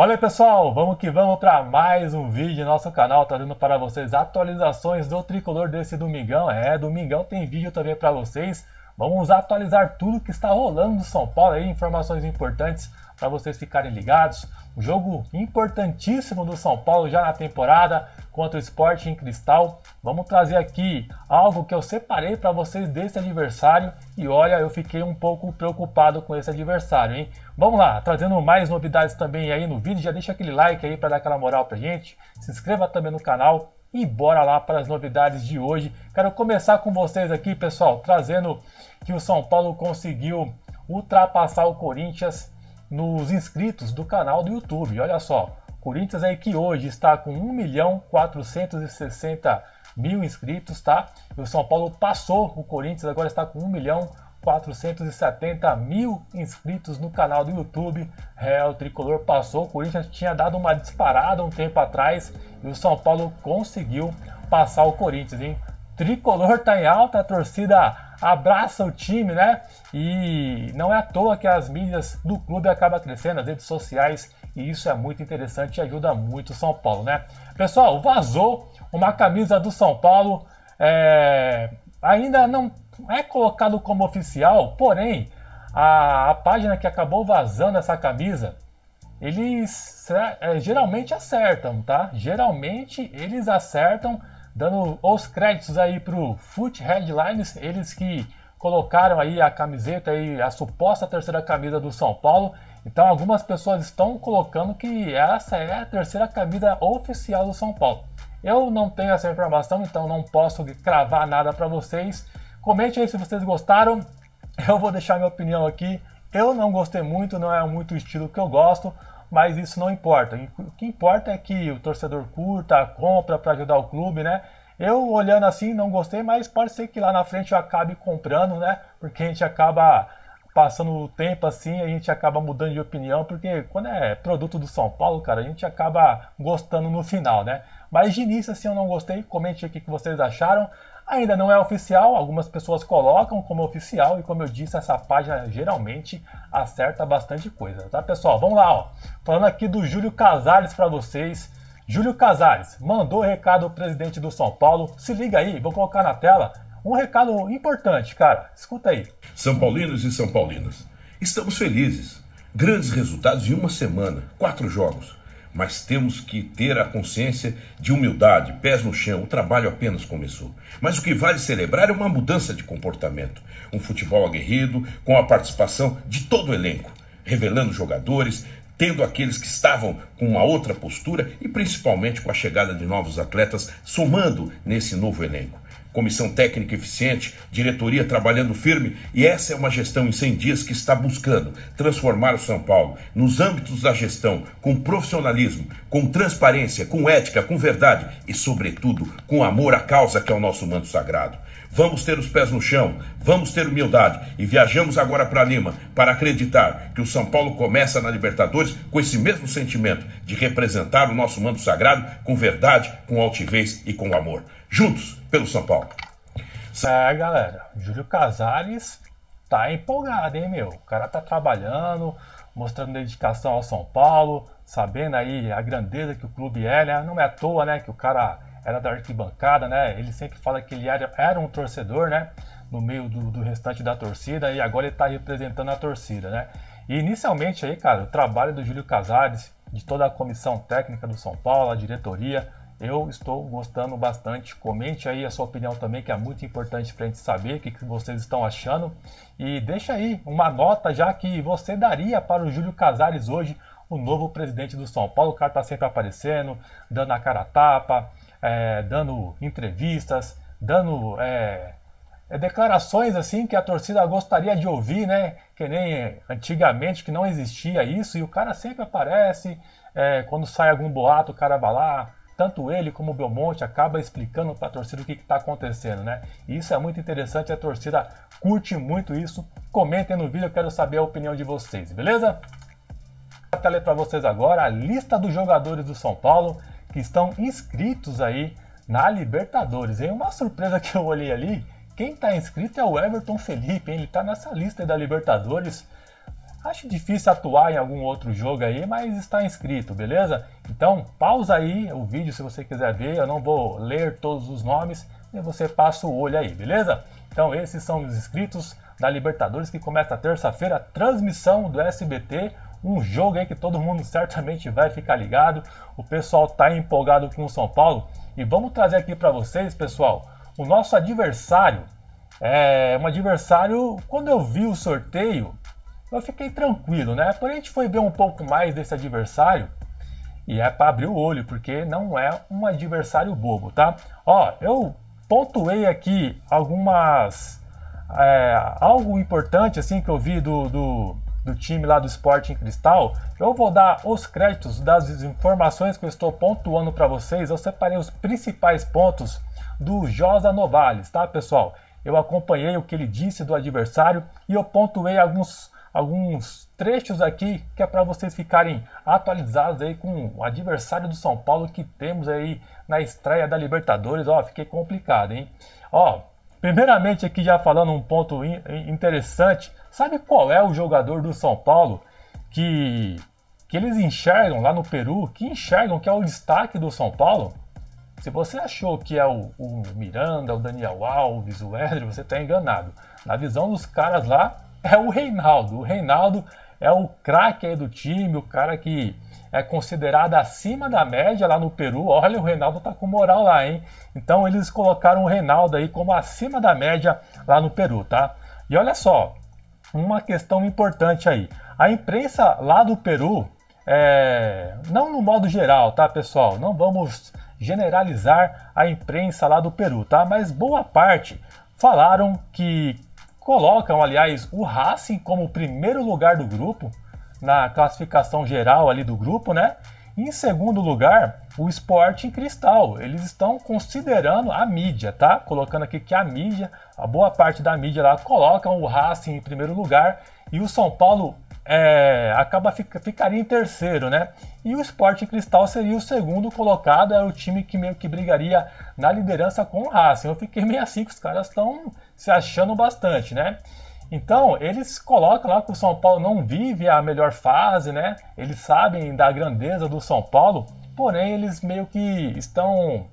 Olha pessoal, vamos que vamos para mais um vídeo nosso canal, trazendo para vocês atualizações do tricolor desse domingão. É, domingão tem vídeo também para vocês. Vamos atualizar tudo que está rolando do São Paulo aí, informações importantes para vocês ficarem ligados. Um jogo importantíssimo do São Paulo já na temporada contra o em Cristal. Vamos trazer aqui algo que eu separei para vocês desse adversário e olha, eu fiquei um pouco preocupado com esse adversário, hein? Vamos lá, trazendo mais novidades também aí no vídeo, já deixa aquele like aí para dar aquela moral para gente, se inscreva também no canal e bora lá para as novidades de hoje. Quero começar com vocês aqui, pessoal, trazendo que o São Paulo conseguiu ultrapassar o Corinthians nos inscritos do canal do YouTube. Olha só, Corinthians aí que hoje está com 1 milhão 460 mil inscritos, tá? E o São Paulo passou o Corinthians, agora está com 1 milhão 470 mil inscritos no canal do YouTube. É, o Tricolor passou, o Corinthians tinha dado uma disparada um tempo atrás e o São Paulo conseguiu passar o Corinthians, hein? Tricolor tá em alta, a torcida abraça o time, né? E não é à toa que as mídias do clube acabam crescendo, as redes sociais e isso é muito interessante e ajuda muito o São Paulo, né? Pessoal, vazou uma camisa do São Paulo. É... Ainda não é colocado como oficial, porém, a, a página que acabou vazando essa camisa, eles é, geralmente acertam, tá? Geralmente eles acertam, dando os créditos aí pro Foot Headlines, eles que colocaram aí a camiseta aí, a suposta terceira camisa do São Paulo. Então algumas pessoas estão colocando que essa é a terceira camisa oficial do São Paulo. Eu não tenho essa informação, então não posso cravar nada para vocês. Comente aí se vocês gostaram. Eu vou deixar minha opinião aqui. Eu não gostei muito, não é muito o estilo que eu gosto, mas isso não importa. O que importa é que o torcedor curta, compra para ajudar o clube, né? Eu olhando assim não gostei, mas pode ser que lá na frente eu acabe comprando, né? Porque a gente acaba passando o tempo assim, a gente acaba mudando de opinião, porque quando é produto do São Paulo, cara, a gente acaba gostando no final, né? Mas de início, assim, eu não gostei. Comente aqui o que vocês acharam. Ainda não é oficial, algumas pessoas colocam como oficial e como eu disse, essa página geralmente acerta bastante coisa, tá pessoal? Vamos lá, ó. Falando aqui do Júlio Casares para vocês. Júlio Casares mandou recado ao presidente do São Paulo. Se liga aí, vou colocar na tela. Um recado importante, cara. Escuta aí. São Paulinos e São Paulinas, estamos felizes. Grandes resultados em uma semana, quatro jogos. Mas temos que ter a consciência de humildade, pés no chão, o trabalho apenas começou. Mas o que vale celebrar é uma mudança de comportamento. Um futebol aguerrido, com a participação de todo o elenco, revelando jogadores, tendo aqueles que estavam com uma outra postura e principalmente com a chegada de novos atletas, somando nesse novo elenco comissão técnica eficiente, diretoria trabalhando firme, e essa é uma gestão em 100 dias que está buscando transformar o São Paulo nos âmbitos da gestão, com profissionalismo, com transparência, com ética, com verdade e, sobretudo, com amor à causa que é o nosso manto sagrado. Vamos ter os pés no chão, vamos ter humildade e viajamos agora para Lima para acreditar que o São Paulo começa na Libertadores com esse mesmo sentimento de representar o nosso manto sagrado com verdade, com altivez e com amor juntos pelo São Paulo. É, galera, Júlio Casares tá empolgado, hein, meu? O cara tá trabalhando, mostrando dedicação ao São Paulo, sabendo aí a grandeza que o clube é, né? Não é à toa, né, que o cara era da arquibancada, né? Ele sempre fala que ele era, era um torcedor, né? No meio do, do restante da torcida e agora ele tá representando a torcida, né? E inicialmente aí, cara, o trabalho do Júlio Casares, de toda a comissão técnica do São Paulo, a diretoria, eu estou gostando bastante. Comente aí a sua opinião também, que é muito importante para a gente saber o que, vocês estão achando. E deixa aí uma nota já que você daria para o Júlio Casares hoje, o novo presidente do São Paulo. O cara está sempre aparecendo, dando a cara a tapa, é, dando entrevistas, dando é, é, declarações assim que a torcida gostaria de ouvir, né? Que nem antigamente que não existia isso e o cara sempre aparece. É, quando sai algum boato, o cara vai lá, tanto ele como o Belmonte acaba explicando para a torcida o que está acontecendo, né? E isso é muito interessante, a torcida curte muito isso. Comentem no vídeo, eu quero saber a opinião de vocês, beleza? Até vou ler para vocês agora a lista dos jogadores do São Paulo que estão inscritos aí na Libertadores. É uma surpresa que eu olhei ali. Quem está inscrito é o Everton Felipe, hein? ele está nessa lista da Libertadores. Acho difícil atuar em algum outro jogo aí, mas está inscrito, beleza? Então pausa aí o vídeo se você quiser ver, eu não vou ler todos os nomes e você passa o olho aí, beleza? Então esses são os inscritos da Libertadores que começa terça-feira, transmissão do SBT, um jogo aí que todo mundo certamente vai ficar ligado. O pessoal está empolgado com o São Paulo e vamos trazer aqui para vocês, pessoal, o nosso adversário. É um adversário, quando eu vi o sorteio, eu fiquei tranquilo, né? Porém, a gente foi ver um pouco mais desse adversário e é para abrir o olho, porque não é um adversário bobo, tá? Ó, eu pontuei aqui algumas. É, algo importante assim que eu vi do, do, do time lá do Sporting Cristal. Eu vou dar os créditos das informações que eu estou pontuando para vocês. Eu separei os principais pontos do Josa Novales, tá, pessoal? Eu acompanhei o que ele disse do adversário e eu pontuei alguns alguns trechos aqui que é para vocês ficarem atualizados aí com o adversário do São Paulo que temos aí na estreia da Libertadores. Ó, fiquei complicado, hein? Ó, primeiramente aqui já falando um ponto interessante, sabe qual é o jogador do São Paulo que que eles enxergam lá no Peru, que enxergam que é o destaque do São Paulo? Se você achou que é o, o Miranda, o Daniel Alves, o Éder, você está enganado. Na visão dos caras lá, é o Reinaldo. O Reinaldo é o craque aí do time, o cara que é considerado acima da média lá no Peru. Olha, o Reinaldo tá com moral lá, hein? Então eles colocaram o Reinaldo aí como acima da média lá no Peru, tá? E olha só, uma questão importante aí. A imprensa lá do Peru, é... não no modo geral, tá, pessoal? Não vamos generalizar a imprensa lá do Peru, tá? Mas boa parte falaram que colocam, aliás, o Racing como primeiro lugar do grupo, na classificação geral ali do grupo, né? E em segundo lugar, o Sporting Cristal. Eles estão considerando a mídia, tá? Colocando aqui que a mídia, a boa parte da mídia lá, colocam o Racing em primeiro lugar e o São Paulo é, acaba fica, ficaria em terceiro, né? E o Sporting Cristal seria o segundo colocado, era é o time que meio que brigaria na liderança com o Racing. Eu fiquei meio assim que os caras estão se achando bastante, né? Então, eles colocam lá que o São Paulo não vive a melhor fase, né? Eles sabem da grandeza do São Paulo, porém eles meio que estão,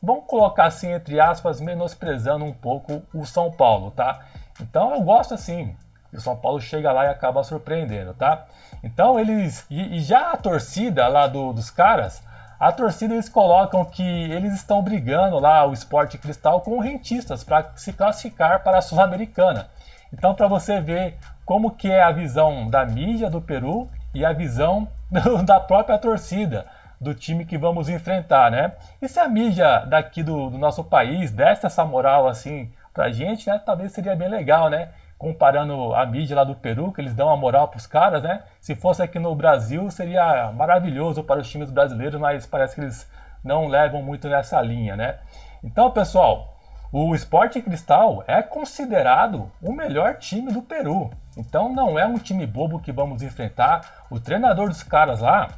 vamos colocar assim entre aspas, menosprezando um pouco o São Paulo, tá? Então eu gosto assim, e o São Paulo chega lá e acaba surpreendendo, tá? Então eles. E, e já a torcida lá do, dos caras, a torcida eles colocam que eles estão brigando lá, o Esporte Cristal, com rentistas para se classificar para a Sul-Americana. Então, para você ver como que é a visão da mídia do Peru e a visão da própria torcida do time que vamos enfrentar, né? E se a mídia daqui do, do nosso país desse essa moral assim pra gente, né? Talvez seria bem legal, né? comparando a mídia lá do Peru, que eles dão a moral para os caras, né? Se fosse aqui no Brasil, seria maravilhoso para os times brasileiros, mas parece que eles não levam muito nessa linha, né? Então, pessoal, o Esporte Cristal é considerado o melhor time do Peru. Então, não é um time bobo que vamos enfrentar. O treinador dos caras lá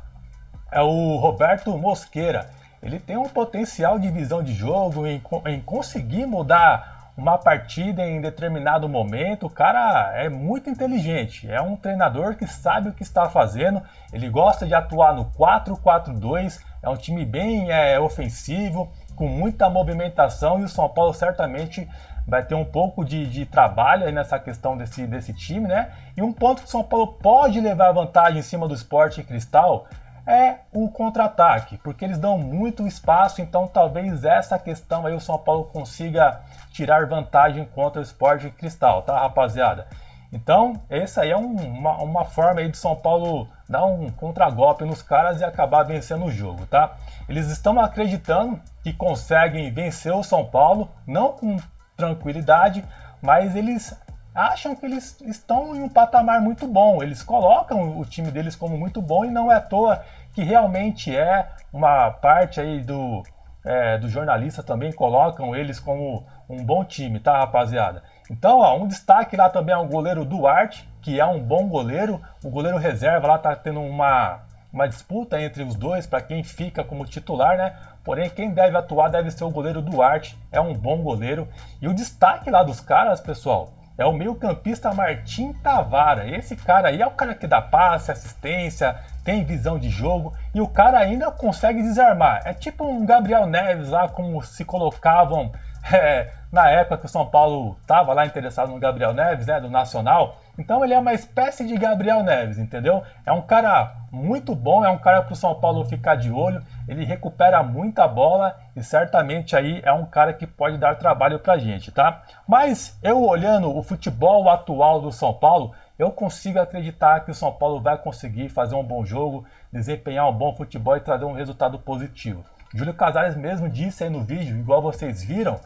é o Roberto Mosqueira. Ele tem um potencial de visão de jogo em, em conseguir mudar uma partida em determinado momento. O cara é muito inteligente, é um treinador que sabe o que está fazendo, ele gosta de atuar no 4-4-2, é um time bem é, ofensivo, com muita movimentação e o São Paulo certamente vai ter um pouco de, de trabalho nessa questão desse, desse time, né? E um ponto que o São Paulo pode levar vantagem em cima do esporte cristal é um contra-ataque, porque eles dão muito espaço, então talvez essa questão aí o São Paulo consiga tirar vantagem contra o Sport Cristal, tá rapaziada? Então, essa aí é um, uma, uma forma aí de São Paulo dar um contragolpe nos caras e acabar vencendo o jogo, tá? Eles estão acreditando que conseguem vencer o São Paulo, não com tranquilidade, mas eles acham que eles estão em um patamar muito bom. Eles colocam o time deles como muito bom e não é à toa que realmente é uma parte aí do, é, do jornalista também, colocam eles como um bom time, tá, rapaziada? Então, ó, um destaque lá também é o goleiro Duarte, que é um bom goleiro. O goleiro reserva lá tá tendo uma, uma disputa entre os dois para quem fica como titular, né? Porém, quem deve atuar deve ser o goleiro Duarte, é um bom goleiro. E o destaque lá dos caras, pessoal, é o meio-campista Martim Tavara. Esse cara aí é o cara que dá passe, assistência, tem visão de jogo e o cara ainda consegue desarmar. É tipo um Gabriel Neves lá, como se colocavam é, na época que o São Paulo estava lá interessado no Gabriel Neves, né, do Nacional. Então ele é uma espécie de Gabriel Neves, entendeu? É um cara muito bom, é um cara para o São Paulo ficar de olho. Ele recupera muita bola e certamente aí é um cara que pode dar trabalho para gente, tá? Mas eu olhando o futebol atual do São Paulo, eu consigo acreditar que o São Paulo vai conseguir fazer um bom jogo, desempenhar um bom futebol e trazer um resultado positivo. Júlio Casares mesmo disse aí no vídeo, igual vocês viram,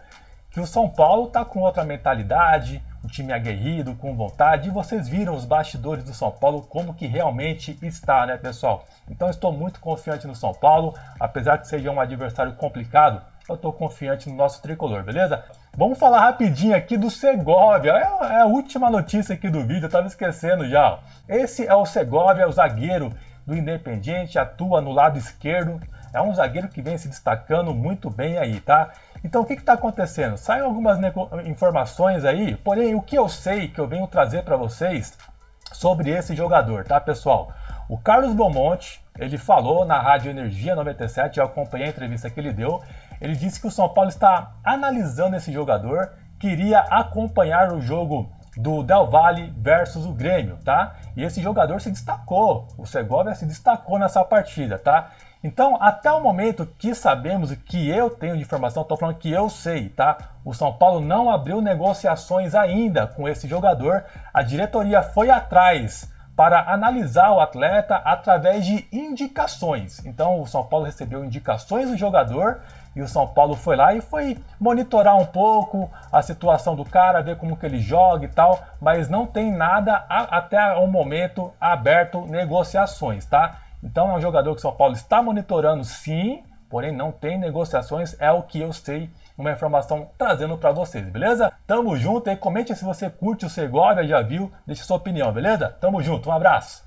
que o São Paulo está com outra mentalidade, um time aguerrido, com vontade, e vocês viram os bastidores do São Paulo como que realmente está, né, pessoal? Então estou muito confiante no São Paulo, apesar de seja um adversário complicado, eu estou confiante no nosso tricolor, beleza? Vamos falar rapidinho aqui do Segovia. É, é a última notícia aqui do vídeo, eu tava esquecendo já. Esse é o Segovia, é o zagueiro do Independiente, atua no lado esquerdo. É um zagueiro que vem se destacando muito bem aí, tá? Então o que está acontecendo? Saem algumas informações aí, porém o que eu sei que eu venho trazer para vocês sobre esse jogador, tá pessoal? O Carlos Belmonte ele falou na Rádio Energia 97, eu acompanhei a entrevista que ele deu. Ele disse que o São Paulo está analisando esse jogador, queria acompanhar o jogo do Del Valle versus o Grêmio, tá? E esse jogador se destacou, o Segovia se destacou nessa partida, tá? Então, até o momento que sabemos e que eu tenho de informação, estou falando que eu sei, tá? O São Paulo não abriu negociações ainda com esse jogador. A diretoria foi atrás para analisar o atleta através de indicações. Então o São Paulo recebeu indicações do jogador e o São Paulo foi lá e foi monitorar um pouco a situação do cara, ver como que ele joga e tal, mas não tem nada a, até o momento aberto negociações, tá? Então é um jogador que o São Paulo está monitorando sim, porém não tem negociações, é o que eu sei uma informação trazendo para vocês, beleza? Tamo junto e comente se você curte o Segovia, já viu, deixe sua opinião, beleza? Tamo junto, um abraço!